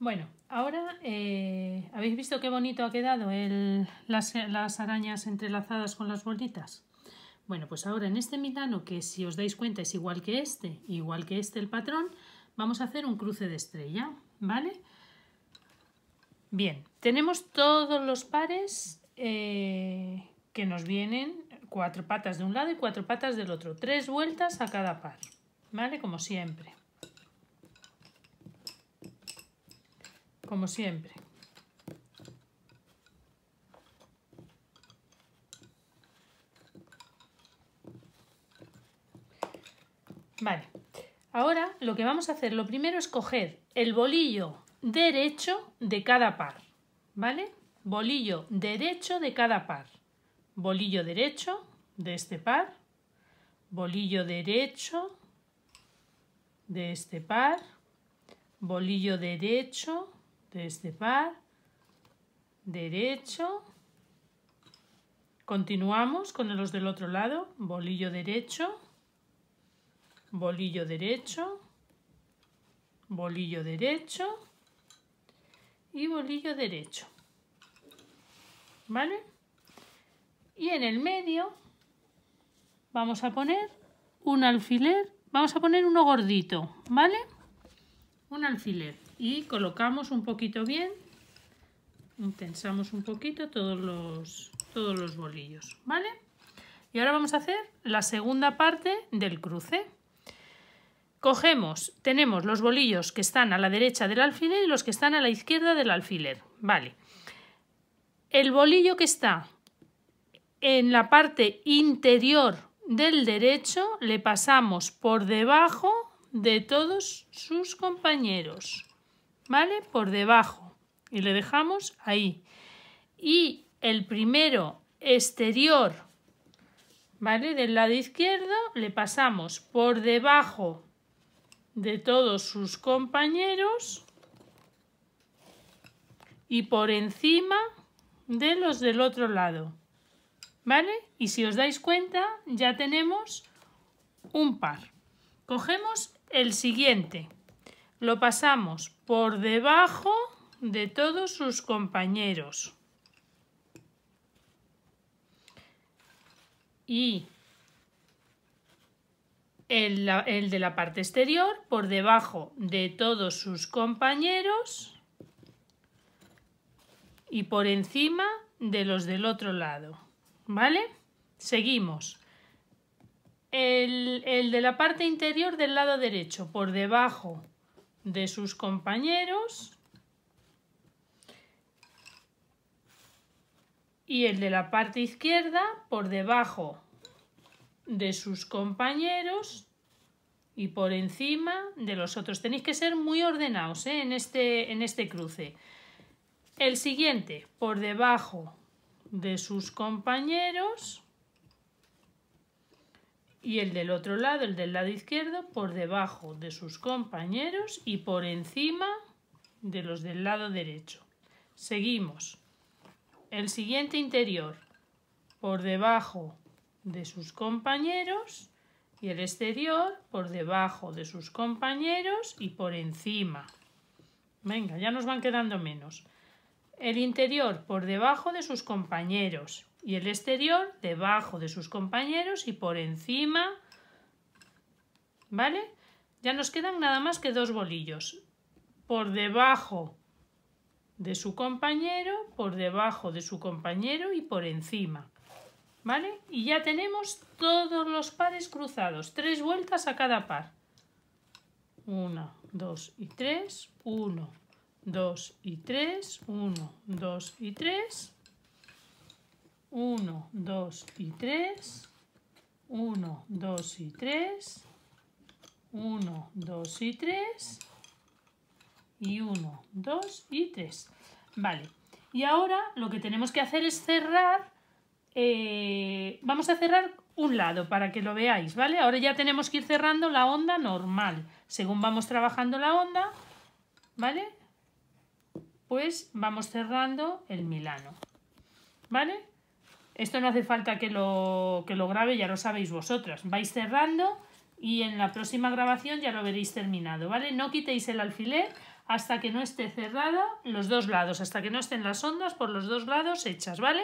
Bueno, ahora eh, habéis visto qué bonito ha quedado las, arañas entrelazadas con las bolitas. Bueno, pues ahora en este milano, que si os dais cuenta es igual que este, igual que este el patrón, vamos a hacer un cruce de estrella, ¿vale? Bien, tenemos todos los pares eh, que nos vienen cuatro patas de un lado y cuatro patas del otro, tres vueltas a cada par, ¿vale? Como siempre. como siempre. Vale, ahora lo que vamos a hacer, lo primero es coger el bolillo derecho de cada par, ¿vale? Bolillo derecho de cada par. Bolillo derecho de este par, bolillo derecho de este par, bolillo derecho de este par, derecho, continuamos con los del otro lado, bolillo derecho, bolillo derecho, bolillo derecho y bolillo derecho. ¿Vale? Y en el medio vamos a poner un alfiler, vamos a poner uno gordito, ¿vale? Un alfiler y colocamos un poquito bien, intensamos un poquito todos los, todos los bolillos, ¿vale? Y ahora vamos a hacer la segunda parte del cruce. Cogemos, tenemos los bolillos que están a la derecha del alfiler y los que están a la izquierda del alfiler, ¿vale? El bolillo que está en la parte interior del derecho le pasamos por debajo de todos sus compañeros. ¿vale? Por debajo y le dejamos ahí. Y el primero exterior, ¿vale? Del lado izquierdo le pasamos por debajo de todos sus compañeros y por encima de los del otro lado. ¿Vale? Y si os dais cuenta, ya tenemos un par. Cogemos el siguiente lo pasamos por debajo de todos sus compañeros. Y el, el, de la parte exterior por debajo de todos sus compañeros y por encima de los del otro lado. ¿Vale? Seguimos. El, el de la parte interior del lado derecho por debajo de sus compañeros y el de la parte izquierda por debajo de sus compañeros y por encima de los otros. Tenéis que ser muy ordenados ¿eh? en, este, en este cruce. El siguiente, por debajo de sus compañeros y el del otro lado, el del lado izquierdo, por debajo de sus compañeros y por encima de los del lado derecho. Seguimos. El siguiente interior, por debajo de sus compañeros y el exterior, por debajo de sus compañeros y por encima. Venga, ya nos van quedando menos el interior por debajo de sus compañeros y el exterior debajo de sus compañeros y por encima, ¿vale? Ya nos quedan nada más que dos bolillos, por debajo de su compañero, por debajo de su compañero y por encima, ¿vale? Y ya tenemos todos los pares cruzados, tres vueltas a cada par. Una, dos y tres, uno, 2 y 3, 1, 2 y 3, 1, 2 y 3, 1, 2 y 3, 1, 2 y 3, y 1, 2 y 3. Vale, y ahora lo que tenemos que hacer es cerrar, eh, vamos a cerrar un lado para que lo veáis, ¿vale? Ahora ya tenemos que ir cerrando la onda normal, según vamos trabajando la onda, ¿vale? pues vamos cerrando el Milano. ¿Vale? Esto no hace falta que lo, que lo grabe, ya lo sabéis vosotras. Vais cerrando y en la próxima grabación ya lo veréis terminado, ¿vale? No quitéis el alfiler hasta que no esté cerrada los dos lados, hasta que no estén las ondas por los dos lados hechas, ¿vale?